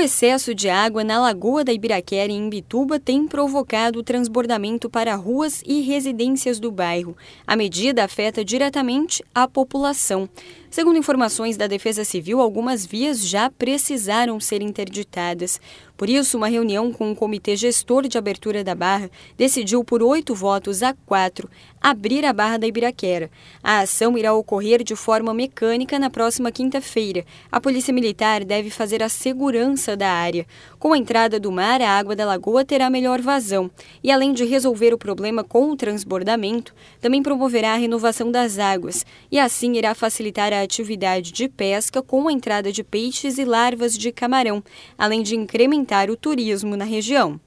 O excesso de água na Lagoa da Ibiraquera, em Bituba tem provocado transbordamento para ruas e residências do bairro. A medida afeta diretamente a população. Segundo informações da Defesa Civil, algumas vias já precisaram ser interditadas. Por isso, uma reunião com o Comitê Gestor de Abertura da Barra decidiu, por oito votos a quatro, abrir a Barra da Ibiraquera. A ação irá ocorrer de forma mecânica na próxima quinta-feira. A Polícia Militar deve fazer a segurança da área. Com a entrada do mar, a água da lagoa terá melhor vazão e, além de resolver o problema com o transbordamento, também promoverá a renovação das águas e, assim, irá facilitar a atividade de pesca com a entrada de peixes e larvas de camarão, além de incrementar o turismo na região.